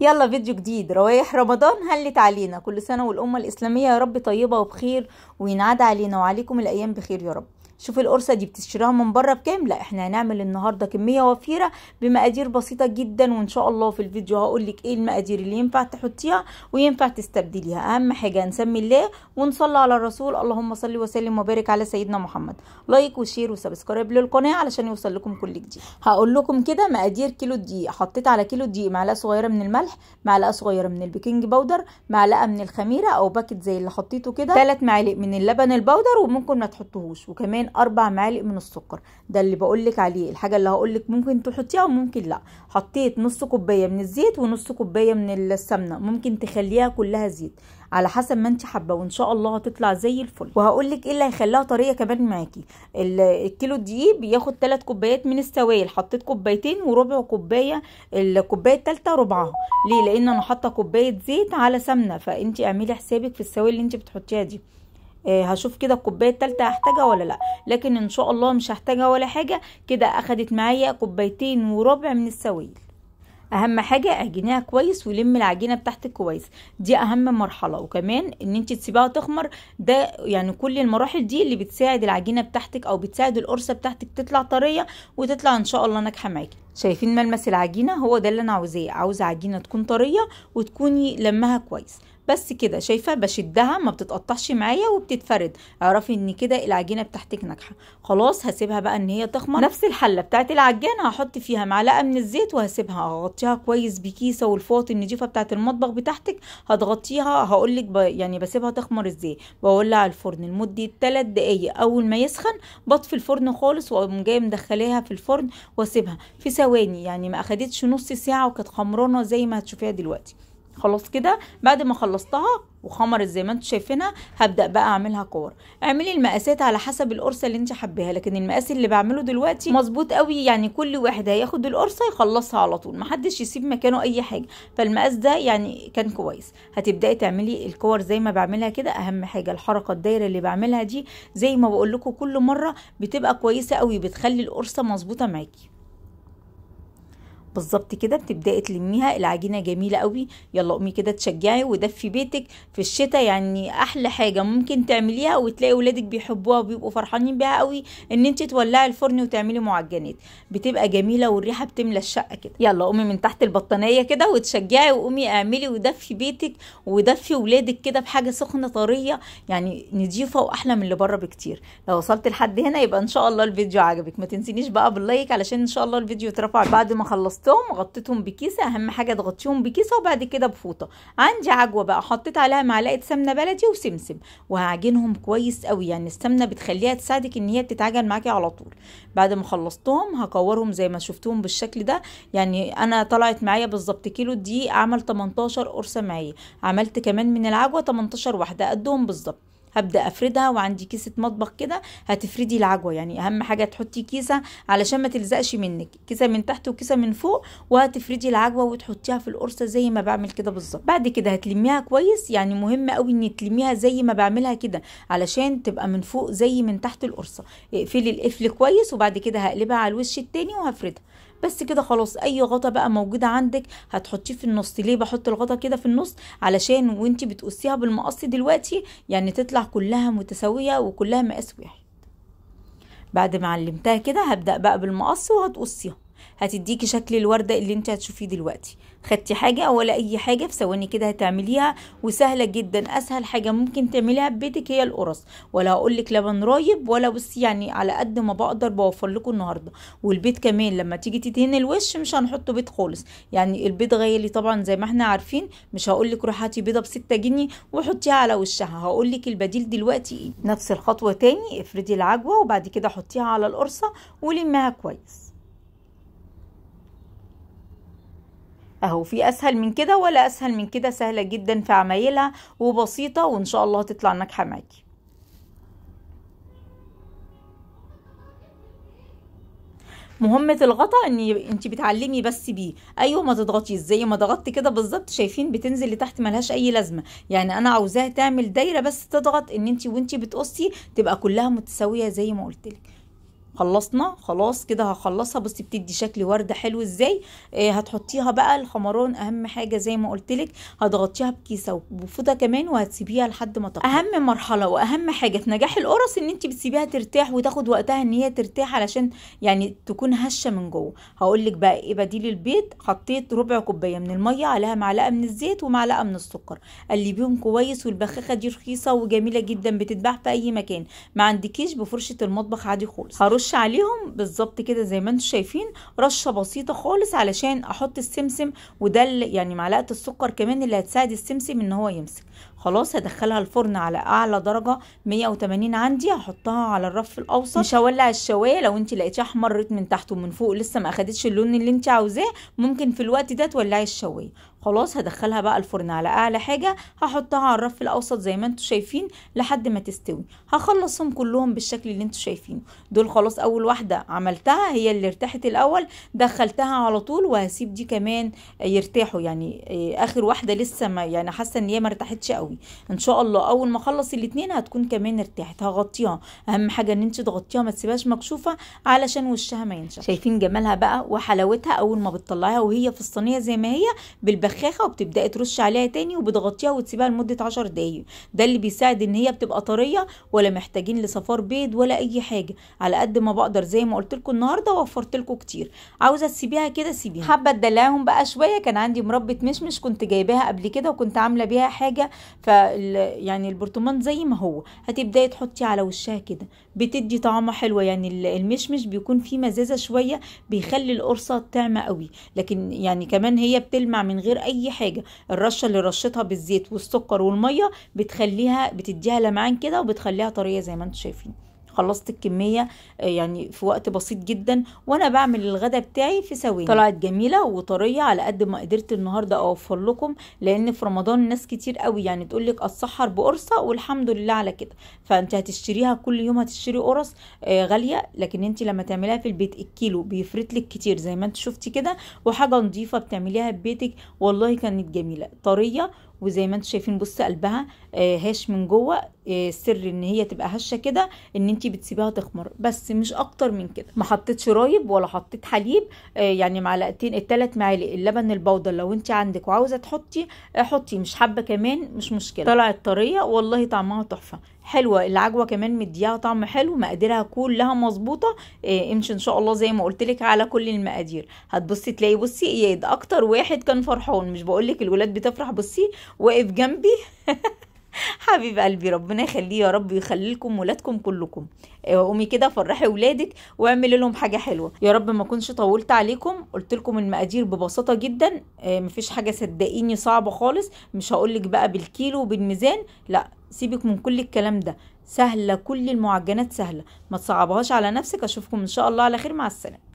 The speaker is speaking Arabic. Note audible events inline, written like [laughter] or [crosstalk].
يلا فيديو جديد روايح رمضان هلت علينا كل سنة والأمة الإسلامية يا رب طيبة وبخير وينعاد علينا وعليكم الأيام بخير يا رب شوف القرصه دي بتشتريها من بره بكام لا احنا هنعمل النهارده كميه وفيره بمقادير بسيطه جدا وان شاء الله في الفيديو هقول لك ايه المقادير اللي ينفع تحطيها وينفع تستبدليها اهم حاجه نسمي الله ونصلي على الرسول اللهم صل وسلم وبارك على سيدنا محمد لايك وشير وسبسكرايب للقناه علشان يوصل لكم كل جديد هقول لكم كده مقادير كيلو دقيق حطيت على كيلو دقيق معلقه صغيره من الملح معلقه صغيره من البيكنج باودر معلقه من الخميره او باكت زي اللي حطيته كده ثلاث معالق من اللبن الباودر وممكن ما تحطوهوش وكمان أربع معالق من السكر ده اللي بقولك عليه الحاجة اللي هقولك ممكن تحطيها وممكن لأ حطيت نص كوباية من الزيت ونص كوباية من السمنة ممكن تخليها كلها زيت على حسب ما انت حابه وان شاء الله هتطلع زي الفل وهقول لك ايه اللي هيخليها طريه كمان معاكي الكيلو دقيق بياخد 3 كوبايات من السوائل حطيت كوبايتين وربع كوبايه الكوبايه الثالثه ربعها ليه لان انا حاطه كوبايه زيت على سمنه فانت اعملي حسابك في السوائل اللي انت بتحطيها دي آه، هشوف كده الكوبايه التالتة هحتاجها ولا لا لكن ان شاء الله مش هحتاجها ولا حاجه كده اخدت معايا كوبايتين وربع من السوائل اهم حاجه اعجنيها كويس ولم العجينه بتاعتك كويس دي اهم مرحله وكمان ان انت تسيبيها تخمر ده يعني كل المراحل دي اللي بتساعد العجينه بتاعتك او بتساعد القرصه بتاعتك تطلع طريه وتطلع ان شاء الله ناجحه معاكي شايفين ملمس العجينة هو ده اللي انا عاوزاه عاوزة عجينة تكون طرية وتكوني لمها كويس بس كده شايفة بشدها ما بتتقطعش معايا وبتتفرد اعرفي ان كده العجينة بتاعتك ناجحة خلاص هسيبها بقى ان هي تخمر نفس الحلة بتاعت العجان هحط فيها معلقة من الزيت وهسيبها هغطيها كويس بكيسة والفوط النجيفة بتاعت المطبخ بتاعتك هتغطيها هقولك ب... يعني بسيبها تخمر ازاي بولع الفرن لمدة 3 دقايق اول ما يسخن بطفي الفرن خالص واقوم جايه مدخلاها في الفرن واسيبها في ثواني يعني ما اخدتش نص ساعه وكانت خمرانه زي ما هتشوفيها دلوقتي خلاص كده بعد ما خلصتها وخمرت زي ما انتم شايفينها هبدا بقى اعملها كور اعملي المقاسات على حسب القرصه اللي انت حباها لكن المقاس اللي بعمله دلوقتي مظبوط قوي يعني كل واحد هياخد القرصه يخلصها على طول محدش يسيب مكانه اي حاجه فالمقاس ده يعني كان كويس هتبداي تعملي الكور زي ما بعملها كده اهم حاجه الحركه الدايره اللي بعملها دي زي ما بقول لكم كل مره بتبقى كويسه قوي بتخلي القرصه مظبوطه معاكي بالظبط كده بتبداي تلميها العجينه جميله قوي يلا قومي كده تشجعي ودفي بيتك في الشتاء يعني احلى حاجه ممكن تعمليها وتلاقي ولادك بيحبوها وبيبقوا فرحانين بيها قوي ان انت تولعي الفرن وتعملي معجنات بتبقى جميله والريحه بتملى الشقه كده يلا قومي من تحت البطانيه كده وتشجعي وقومي اعملي ودفي بيتك ودفي ولادك كده بحاجه سخنه طريه يعني نضيفه واحلى من اللي بره بكتير لو وصلت لحد هنا يبقى ان شاء الله الفيديو عجبك ما تنسينيش بقى باللايك علشان ان شاء الله الفيديو يترفع بعد ما خلصت كيستهم غطيتهم بكيسه اهم حاجه تغطيهم بكيسه وبعد كده بفوطه عندي عجوه بقى حطيت عليها معلقه سمنه بلدي وسمسم وهعجنهم كويس قوي يعني السمنه بتخليها تساعدك ان هي بتتعجن معاكي على طول بعد ما خلصتهم هكورهم زي ما شفتوهم بالشكل ده يعني انا طلعت معايا بالظبط كيلو دي عمل 18 قرصه معايا عملت كمان من العجوه 18 واحده قدهم بالظبط هبدا افردها وعندي كيسه مطبخ كده هتفردي العجوه يعني اهم حاجه تحطي كيسه علشان ما تلزقش منك كيسه من تحت وكيسه من فوق وهتفردي العجوه وتحطيها في القرصه زي ما بعمل كده بالظبط بعد كده هتلميها كويس يعني مهم قوي ان تلميها زي ما بعملها كده علشان تبقى من فوق زي من تحت القرصه اقفلي القفل كويس وبعد كده هقلبها على الوش التاني وهفردها بس كده خلاص اي غطا بقى موجوده عندك هتحطيه في النص ليه بحط الغطا كده في النص علشان وانت بتقصيها بالمقص دلوقتي يعني تطلع كلها متساويه وكلها مقاس واحد بعد ما علمتها كده هبدا بقى بالمقص وهتقصيها هتديكي شكل الورده اللي انت هتشوفيه دلوقتي خدتي حاجه ولا اي حاجه في ثواني كده هتعمليها وسهله جدا اسهل حاجه ممكن تعمليها في بيتك هي القرص ولا هقولك لبن رايب ولا بصي يعني على قد ما بقدر بوفر لكم النهارده والبيض كمان لما تيجي تدهني الوش مش هنحطه بيض خالص يعني البيض غالي طبعا زي ما احنا عارفين مش هقولك لك روحي هاتي بيضه بستة جنيه وحطيها على وشها هقولك البديل دلوقتي ايه نفس الخطوه تاني افردي العجوه وبعد كده حطيها على القرصه ولمها كويس اهو في اسهل من كده ولا اسهل من كده سهلة جدا في عمايلها وبسيطة وان شاء الله تطلع ناجحة معاكي مهمة الغطا ان انت بتعلمي بس بيه ايوه ما تضغطيش زي ما ضغطت كده بالظبط شايفين بتنزل لتحت ملهاش اي لازمة يعني انا عاوزاها تعمل دايرة بس تضغط ان انت وانت بتقصي تبقى كلها متساوية زي ما قلتلك خلصنا خلاص كده هخلصها بصي بتدي شكل ورده حلو ازاي آه هتحطيها بقى الخمران اهم حاجه زي ما قلت لك هتغطيها بكيسه وبفوطه كمان وهتسيبيها لحد ما تطلع اهم مرحله واهم حاجه في نجاح القرص ان انت بتسيبيها ترتاح وتاخد وقتها ان هي ترتاح علشان يعني تكون هشه من جوه هقول لك بقى ايه بديل البيض حطيت ربع كوبايه من الميه عليها معلقه من الزيت ومعلقه من السكر قلبيهم كويس والبخاخه دي رخيصه وجميله جدا بتتباع في اي مكان ما عندكيش بفرشه المطبخ عادي خالص هرش عليهم بالظبط كده زي ما انتم شايفين رشه بسيطه خالص علشان احط السمسم وده يعني معلقه السكر كمان اللي هتساعد السمسم ان هو يمسك خلاص هدخلها الفرن على اعلى درجه 180 عندي هحطها على الرف الاوسط مش هولع الشوايه لو انت لقيتيها احمرت من تحت ومن فوق لسه ما اخدتش اللون اللي انت عاوزاه ممكن في الوقت ده تولعي الشوايه خلاص هدخلها بقى الفرن على اعلى حاجه هحطها على الرف الاوسط زي ما انتم شايفين لحد ما تستوي هخلصهم كلهم بالشكل اللي انتم شايفينه دول خلاص اول واحده عملتها هي اللي ارتاحت الاول دخلتها على طول وهسيب دي كمان يرتاحوا يعني آه، اخر واحده لسه ما يعني حاسه ان هي ما ارتاحتش قوي ان شاء الله اول ما اخلص الاثنين هتكون كمان ارتاحت هغطيها اهم حاجه ان انت تغطيها ما تسيبهاش مكشوفه علشان وشها ما ينشف شايفين جمالها بقى وحلاوتها اول ما بتطلعيها وهي في الصينيه زي ما هي بالبخ البخاخه وبتبداي ترشي عليها تاني وبتغطيها وتسيبها لمده 10 دقايق ده اللي بيساعد ان هي بتبقى طريه ولا محتاجين لصفار بيض ولا اي حاجه على قد ما بقدر زي ما قلت لكم النهارده وفرت لكم كتير عاوزه تسيبيها كده سيبيها حابه تدلعهم بقى شويه كان عندي مربه مشمش كنت جايباها قبل كده وكنت عامله بيها حاجه ف يعني البرطمان زي ما هو هتبداي تحطي على وشها كده بتدي طعمه حلوه يعني المشمش بيكون فيه مزازه شويه بيخلي القرصه تعمى قوي لكن يعني كمان هي بتلمع من غير اي حاجه الرشه اللي رشتها بالزيت والسكر والميه بتخليها بتديها لمعان كده وبتخليها طريه زي ما انتم شايفين خلصت الكمية آه، يعني في وقت بسيط جدا وانا بعمل الغدا بتاعي في ثواني طلعت جميلة وطرية على قد ما قدرت النهاردة اوفر لكم لان في رمضان ناس كتير قوي يعني تقول لك اتسحر بقرصة والحمد لله على كده فانت هتشتريها كل يوم هتشتري قرص آه، غالية لكن انت لما تعمليها في البيت الكيلو بيفرط لك كتير زي ما انت شفتي كده وحاجة نظيفة بتعمليها في بيتك والله كانت جميلة طرية وزي ما انتم شايفين بص قلبها آه، هاش من جوه السر آه، ان هي تبقى هشه كده ان انت بتسيبيها تخمر بس مش اكتر من كده ما حطيتش رايب ولا حطيت حليب آه، يعني معلقتين الثلاث معالق اللبن البودر لو انت عندك وعاوزه تحطي حطي مش حابه كمان مش مشكله طلعت طريه والله طعمها تحفه حلوه العجوه كمان مديها طعم حلو مقاديرها كلها مظبوطه إيه امشي ان شاء الله زي ما قلت لك على كل المقادير هتبصي تلاقي بصي اياد اكتر واحد كان فرحان مش بقول لك الولاد بتفرح بصي واقف جنبي [laughs] [laughs] حبيب قلبي ربنا يخليه يا رب يخلي لكم ولادكم كلكم آه، قومي كده فرحي ولادك واعملي لهم حاجه حلوه يا رب ما اكونش طولت عليكم قلت لكم المقادير ببساطه جدا آه، مفيش حاجه صدقيني صعبه خالص مش هقول لك بقى بالكيلو وبالميزان لا سيبك من كل الكلام ده سهله كل المعجنات سهله ما تصعبهاش على نفسك اشوفكم ان شاء الله على خير مع السلامه